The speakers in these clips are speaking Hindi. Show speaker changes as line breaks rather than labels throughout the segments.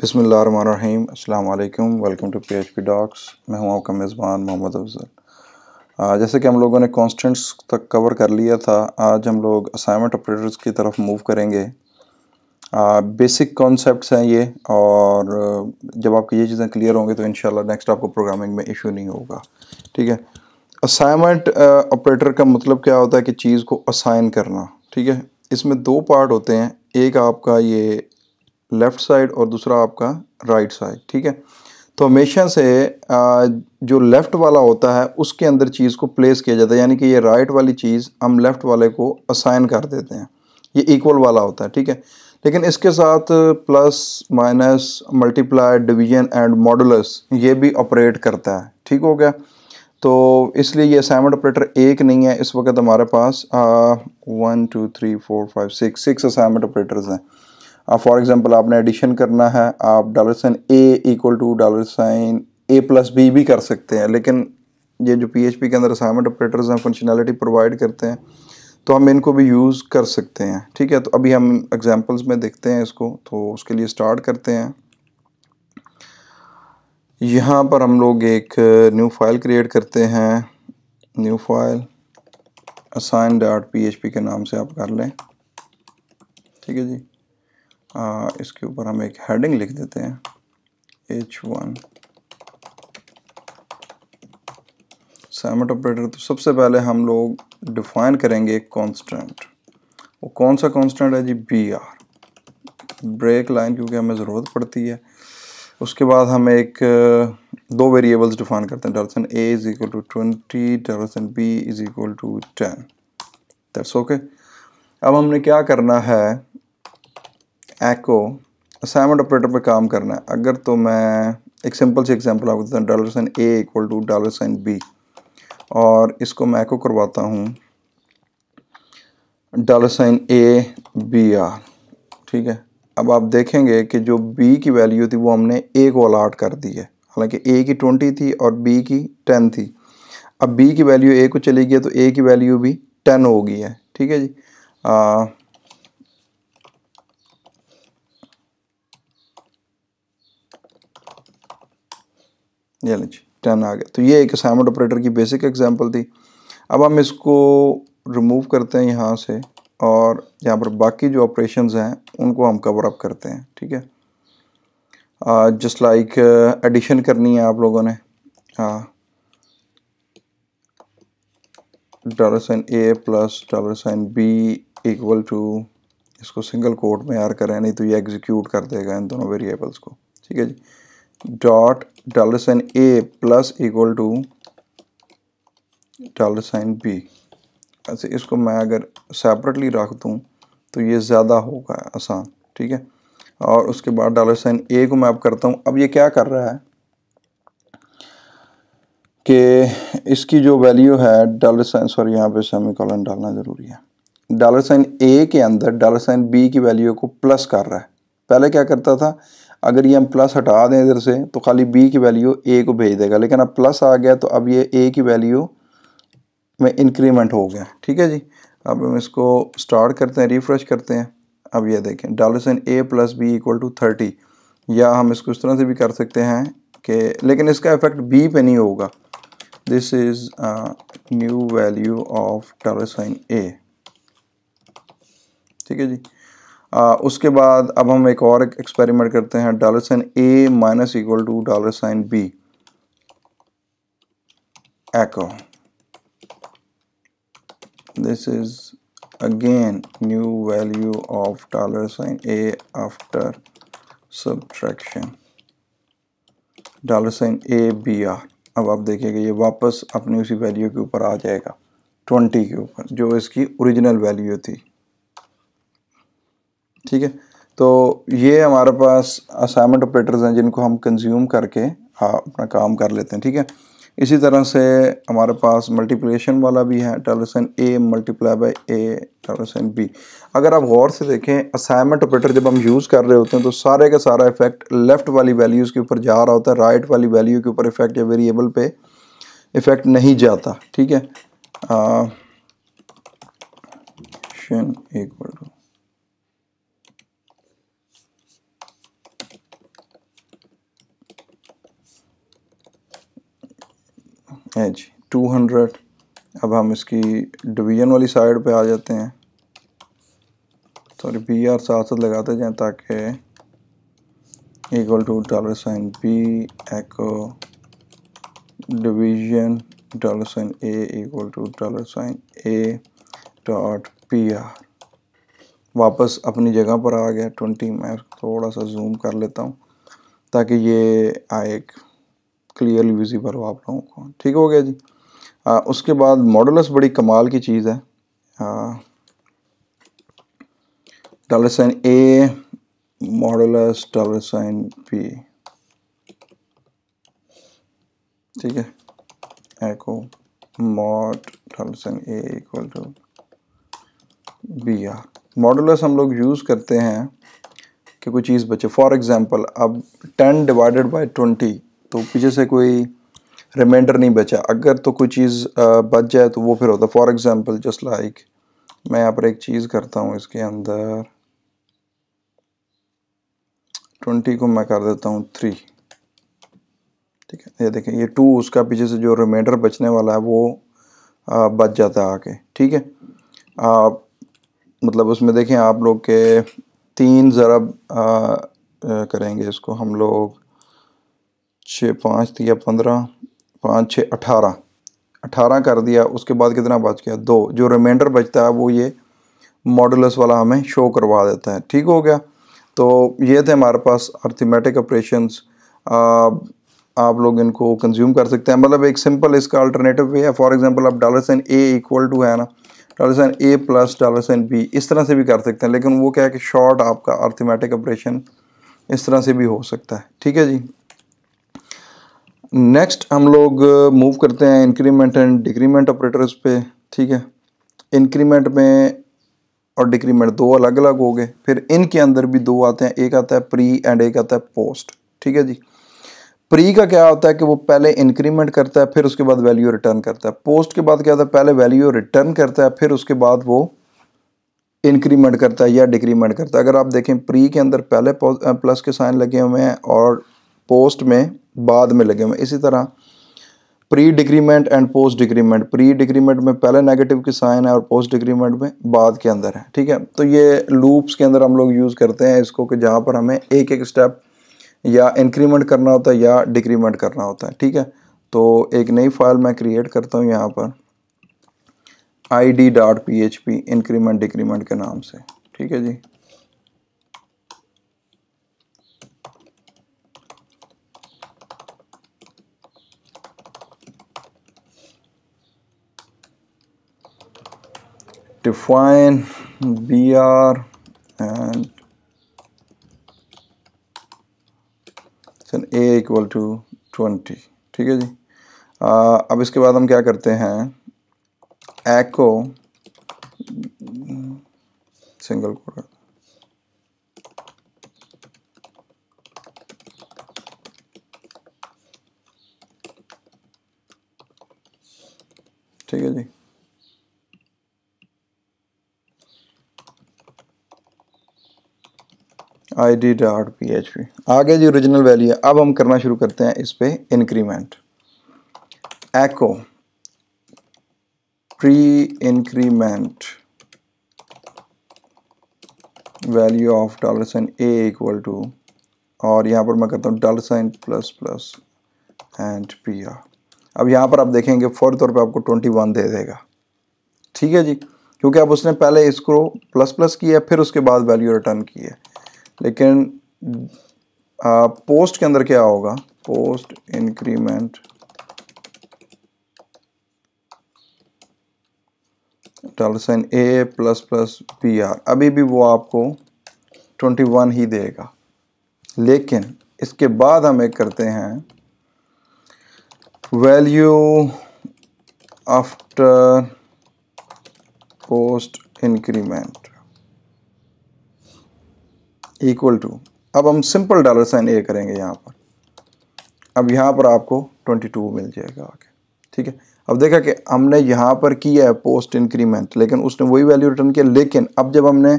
बिसमीम अल्लाम welcome to H P docs मैं हूँ आपका मेज़बान मोहम्मद अफजल जैसे कि हम लोगों ने कॉन्सटेंट्स तक कवर कर लिया था आज हम लोग असाइनमेंट ऑपरेटर्स की तरफ मूव करेंगे आ, बेसिक कॉन्सेप्ट्स हैं ये और जब आपकी ये चीज़ें क्लियर होंगी तो इन नेक्स्ट आपको प्रोग्रामिंग में इशू नहीं होगा ठीक है असाइनमेंट ऑपरेटर का मतलब क्या होता है कि चीज़ को असाइन करना ठीक है इसमें दो पार्ट होते हैं एक आपका ये लेफ़्ट साइड और दूसरा आपका राइट साइड ठीक है तो हमेशा से जो लेफ़्ट वाला होता है उसके अंदर चीज़ को प्लेस किया जाता है यानी कि ये राइट वाली चीज़ हम लेफ़्ट वाले को असाइन कर देते हैं ये इक्वल वाला होता है ठीक है लेकिन इसके साथ plus minus multiply division and modulus ये भी ऑपरेट करता है ठीक हो गया तो इसलिए ये असाइनमेंट ऑपरेटर एक नहीं है इस वक्त हमारे पास one two three four five six six assignment operators हैं फॉर एग्जांपल आपने एडिशन करना है आप dollar sign A equal to dollar sign A plus B भी कर सकते हैं लेकिन ये जो पीएचपी के अंदर असाइनमेंट ऑपरेटर्स हैं फंक्शनैलिटी प्रोवाइड करते हैं तो हम इनको भी यूज़ कर सकते हैं ठीक है तो अभी हम एग्ज़ाम्पल्स में देखते हैं इसको तो उसके लिए स्टार्ट करते हैं यहाँ पर हम लोग एक न्यू फाइल क्रिएट करते हैं new file assign dot P के नाम से आप कर लें ठीक है जी आ, इसके ऊपर हम एक हेडिंग लिख देते हैं एच वन सैमट ऑपरेटर तो सबसे पहले हम लोग डिफाइन करेंगे एक कॉन्स्टेंट वो कौन सा कॉन्स्टेंट है जी बी आर ब्रेक लाइन क्योंकि हमें ज़रूरत पड़ती है उसके बाद हम एक दो वेरिएबल्स डिफाइन करते हैं dollar sign A is equal to twenty dollar sign B is equal to ten that's okay अब हमने क्या करना है एको असाइनमेंट ऑपरेटर पे काम करना है अगर तो मैं एक सिंपल सी एग्जांपल आपको देता हूँ dollar sign A equal to dollar sign B और इसको मैं एको करवाता हूँ dollar sign A B R ठीक है अब आप देखेंगे कि जो बी की वैल्यू थी वो हमने ए को अलाट कर दी है हालांकि ए की ट्वेंटी थी और बी की टेन थी अब बी की वैल्यू ए को चली गई तो ए की वैल्यू भी टेन हो गई है ठीक है जी आ, ये जी टेन आ गया तो ये एक असाइनमेंट ऑपरेटर की बेसिक एग्जाम्पल थी अब हम इसको रिमूव करते हैं यहाँ से और यहाँ पर बाकी जो ऑपरेशंस हैं उनको हम कवर अप करते हैं ठीक है जस्ट लाइक एडिशन करनी है आप लोगों ने हाँ dollar sign A plus dollar sign B equal to इसको सिंगल कोट में यार करें नहीं तो ये एग्जीक्यूट कर देगा इन दोनों वेरिएबल्स को ठीक है ji dot dollar sign A plus equal to dollar sign B ऐसे इसको मैं अगर सेपरेटली रख दूँ तो ये ज़्यादा होगा आसान ठीक है और उसके बाद डॉलर साइन ए को मैं अब करता हूँ अब ये क्या कर रहा है कि इसकी जो वैल्यू है डॉलर साइन सॉरी यहाँ पे सेमी कॉलन डालना ज़रूरी है डॉलर साइन ए के अंदर डॉलर साइन बी की वैल्यू को प्लस कर रहा है पहले क्या करता था अगर ये हम प्लस हटा दें इधर से तो खाली बी की वैल्यू ए को भेज देगा लेकिन अब प्लस आ गया तो अब ये ए की वैल्यू में इंक्रीमेंट हो गया ठीक है जी अब हम इसको स्टार्ट करते हैं रिफ्रेश करते हैं अब ये देखें dollar sign A plus B equal to thirty या हम इसको इस तरह से भी कर सकते हैं कि लेकिन इसका इफेक्ट बी पे नहीं होगा this is new value of dollar sign A ठीक है जी आ, उसके बाद अब हम एक और एक्सपेरिमेंट करते हैं dollar sign A minus equal to dollar sign B this is again new value of dollar sign A after subtraction dollar sign A B R अब आप देखिएगा ये वापस अपनी उसी वैल्यू के ऊपर आ जाएगा 20 के ऊपर जो इसकी ओरिजिनल वैल्यू थी ठीक है तो ये हमारे पास असाइनमेंट ऑपरेटर्स हैं जिनको हम कंज्यूम करके अपना काम कर लेते हैं ठीक है इसी तरह से हमारे पास मल्टीप्लिकेशन वाला भी है dollar sign A multiply by A dollar sign B अगर आप गौर से देखें असाइनमेंट ऑपरेटर जब हम यूज़ कर रहे होते हैं तो सारे का सारा इफेक्ट लेफ़्ट वाली वैल्यूज़ के ऊपर जा रहा होता है राइट वाली वैल्यू के ऊपर इफेक्ट या वेरिएबल पे इफेक्ट नहीं जाता ठीक है इक्वल हैं जी टू हंड्रेड अब हम इसकी डिवीजन वाली साइड पे आ जाते हैं सॉरी बी आर साथ साथ लगाते जाएं ताकि equal to dollar sign B echo division dollar sign A equal to dollar sign A dot P R वापस अपनी जगह पर आ गया ट्वेंटी मैं थोड़ा सा जूम कर लेता हूँ ताकि ये आए एक क्लियरली विजिबल हो आप लोगों को ठीक हो गया जी आ, उसके बाद मॉडलस बड़ी कमाल की चीज़ है dollar sign A modulus dollar sign P ठीक है echo mod dollar sign A equal to B R modulus हम लोग यूज़ करते हैं कि कोई चीज़ बचे फॉर एग्ज़ाम्पल अब टेन डिवाइडेड बाई ट्वेंटी तो पीछे से कोई रिमाइंडर नहीं बचा अगर तो कोई चीज़ बच जाए तो वो फिर होता फॉर एग्ज़ाम्पल जस्ट लाइक मैं यहाँ पर एक चीज़ करता हूँ इसके अंदर ट्वेंटी को मैं कर देता हूँ थ्री ठीक है ये देखें ये टू उसका पीछे से जो रिमाइंडर बचने वाला है वो आ, बच जाता है आके ठीक है आ, मतलब उसमें देखें आप लोग के तीन ज़रब करेंगे इसको हम लोग छः पाँच या पंद्रह पाँच छः अठारह अठारह कर दिया उसके बाद कितना बच गया दो जो रिमाइंडर बचता है वो ये मॉडुलस वाला हमें शो करवा देता है ठीक हो गया तो ये थे हमारे पास अर्थमेटिक ऑपरेशंस आप लोग इनको कंज्यूम कर सकते हैं मतलब एक सिंपल इसका अल्टरनेटिव वे है फॉर एग्जांपल आप dollar sign A equal to है ना dollar sign A plus dollar sign B इस तरह से भी कर सकते हैं लेकिन वो क्या है कि शॉर्ट आपका अर्थमेटिक ऑपरेशन इस तरह से भी हो सकता है ठीक है जी नेक्स्ट हम लोग मूव uh, करते हैं इंक्रीमेंट एंड डिक्रीमेंट ऑपरेटर्स पे ठीक है इंक्रीमेंट में और डिक्रीमेंट दो अलग अलग हो गए फिर इनके अंदर भी दो आते हैं एक आता है प्री एंड एक आता है पोस्ट ठीक है जी प्री का क्या होता है कि वो पहले इंक्रीमेंट करता है फिर उसके बाद वैल्यू रिटर्न करता है पोस्ट के बाद क्या होता है पहले वैल्यू रिटर्न करता है फिर उसके बाद वो इंक्रीमेंट करता है या डिक्रीमेंट करता है अगर आप देखें प्री के अंदर पहले प्लस uh, के साइन लगे हुए हैं और पोस्ट में बाद में लगे हुए इसी तरह pre decrement and post decrement pre decrement में पहले नेगेटिव की साइन है और पोस्ट डिग्रीमेंट में बाद के अंदर है ठीक है तो ये लूप्स के अंदर हम लोग यूज़ करते हैं इसको कि जहाँ पर हमें एक एक स्टेप या इंक्रीमेंट करना होता है या डिक्रीमेंट करना होता है ठीक है तो एक नई फाइल मैं क्रिएट करता हूँ यहाँ पर I D dot P H P increment decrement के नाम से ठीक है जी define br and a equal to twenty ठीक है जी अब इसके बाद हम क्या करते हैं एको सिंगल कोड ठीक है जी I D dot P H P आगे जी ओरिजिनल वैल्यू है अब हम करना शुरू करते हैं इस पर increment echo pre increment value of dollar sign A equal to और यहाँ पर मैं करता हूँ dollar sign plus plus and P R अब यहाँ पर आप देखेंगे फौरी तौर पर आपको ट्वेंटी वन दे देगा ठीक है जी क्योंकि अब उसने पहले इसको प्लस प्लस किया फिर उसके बाद वैल्यू रिटर्न की है लेकिन आ, पोस्ट के अंदर क्या होगा post increment dollar sign A plus plus P R अभी भी वो आपको 21 ही देगा लेकिन इसके बाद हम एक करते हैं value after post increment equal to अब हम सिंपल डॉलर साइन ए करेंगे यहाँ पर अब यहाँ पर आपको 22 मिल जाएगा आगे ठीक है अब देखा कि हमने यहाँ पर किया है पोस्ट इंक्रीमेंट लेकिन उसने वही वैल्यू रिटर्न किया लेकिन अब जब हमने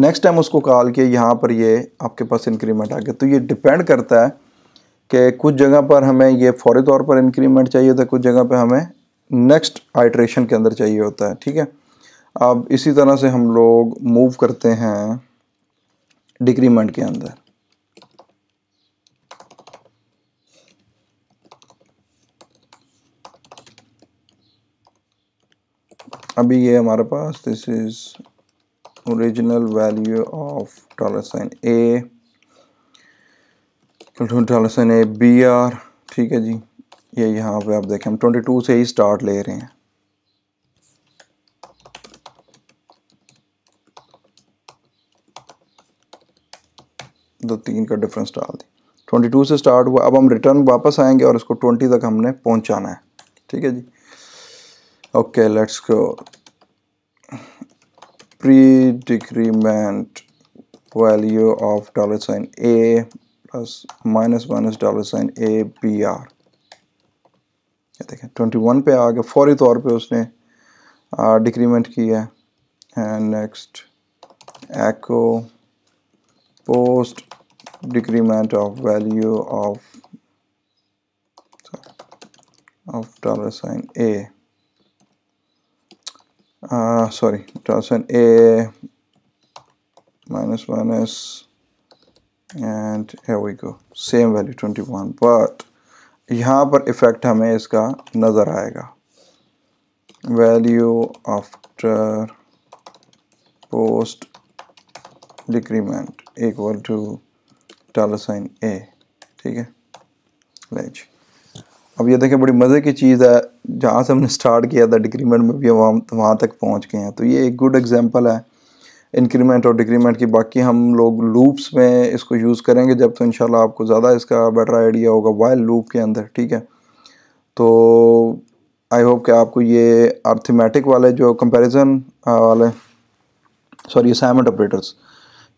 नेक्स्ट टाइम उसको कॉल किया यहाँ पर ये आपके पास इंक्रीमेंट आ गया तो ये डिपेंड करता है कि कुछ जगह पर हमें ये फौरी तौर पर इंक्रीमेंट चाहिए था कुछ जगह पर हमें नेक्स्ट आइट्रेशन के अंदर चाहिए होता है ठीक है अब इसी तरह से हम लोग मूव करते हैं डिक्रीमेंट के अंदर अभी ये हमारे पास this is original value of dollar sign A dollar sign A B R ठीक है जी ये यहाँ पे आप देखें हम 22 से ही स्टार्ट ले रहे हैं दो तो तीन का डिफरेंस डाल दी 22 से स्टार्ट हुआ अब हम रिटर्न वापस आएंगे और इसको 20 तक हमने पहुंचाना है ठीक है जी okay let's go pre decrement value of dollar sign A plus minus minus dollar sign A B R देखें ट्वेंटी वन पे आ गया फौरी तौर पे उसने डिक्रीमेंट किया है and next echo post decrement of value of of dollar sign a uh, sorry dollar sign a and here we go. Same value, 21 But यहाँ पर इफेक्ट हमें इसका नज़र आएगा value after post decrement equal to dollar sign A ठीक है ले जी अब ये देखें बड़ी मज़े की चीज़ है जहाँ से हमने स्टार्ट किया था डिक्रीमेंट में भी वहाँ वहाँ तक पहुँच गए हैं तो ये एक गुड एग्जांपल है इंक्रीमेंट और डिक्रीमेंट की बाकी हम लोग लूप्स में इसको यूज़ करेंगे जब तो इंशाल्लाह आपको ज़्यादा इसका बेटर आइडिया होगा वाइल लूप के अंदर ठीक है तो आई होप कि आपको ये अर्थमेटिक वाले जो कंपेरिजन वाले सॉरी असाइनमेंट ऑपरेटर्स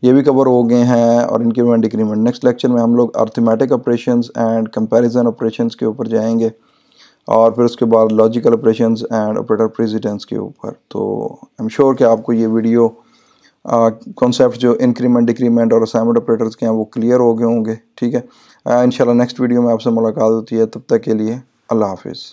ये भी कवर हो गए हैं और इंक्रीमेंट डिक्रीमेंट नेक्स्ट लेक्चर में हम लोग arithmetic operation and comparison operation के ऊपर जाएंगे और फिर उसके बाद logical operation and operator precedence के ऊपर तो आई एम श्योर कि आपको ये वीडियो कॉन्सेप्ट जो इंक्रीमेंट डिक्रीमेंट और असाइनमेंट ऑपरेटर्स के हैं वो क्लियर हो गए होंगे ठीक है इन नेक्स्ट वीडियो में आपसे मुलाकात होती है तब तक के लिए अल्लाह हाफिज़